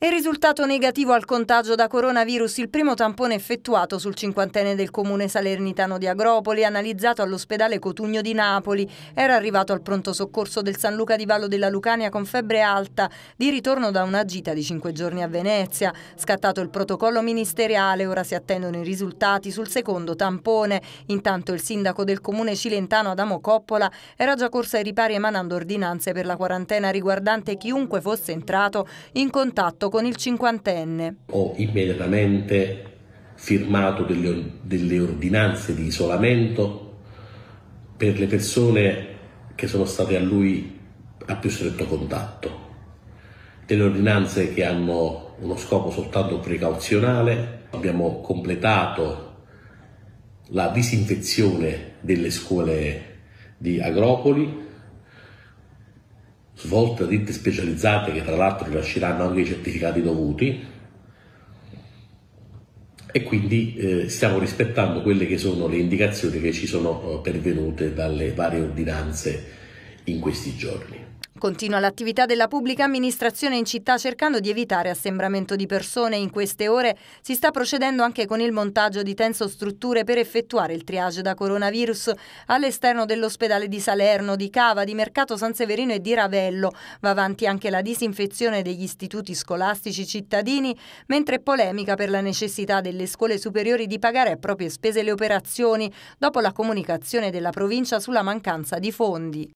È risultato negativo al contagio da coronavirus il primo tampone effettuato sul cinquantenne del comune salernitano di Agropoli, analizzato all'ospedale Cotugno di Napoli. Era arrivato al pronto soccorso del San Luca di Vallo della Lucania con febbre alta, di ritorno da una gita di cinque giorni a Venezia. Scattato il protocollo ministeriale, ora si attendono i risultati sul secondo tampone. Intanto il sindaco del comune cilentano Adamo Coppola era già corso ai ripari emanando ordinanze per la quarantena riguardante chiunque fosse entrato in contatto confronto con il cinquantenne. Ho immediatamente firmato delle, delle ordinanze di isolamento per le persone che sono state a lui a più stretto contatto. Delle ordinanze che hanno uno scopo soltanto precauzionale. Abbiamo completato la disinfezione delle scuole di Agropoli, svolte da ditte specializzate che tra l'altro rilasceranno anche i certificati dovuti e quindi eh, stiamo rispettando quelle che sono le indicazioni che ci sono eh, pervenute dalle varie ordinanze in questi giorni. Continua l'attività della pubblica amministrazione in città cercando di evitare assembramento di persone. In queste ore si sta procedendo anche con il montaggio di tensostrutture per effettuare il triage da coronavirus all'esterno dell'ospedale di Salerno, di Cava, di Mercato San Severino e di Ravello. Va avanti anche la disinfezione degli istituti scolastici cittadini, mentre polemica per la necessità delle scuole superiori di pagare a proprie spese le operazioni, dopo la comunicazione della provincia sulla mancanza di fondi.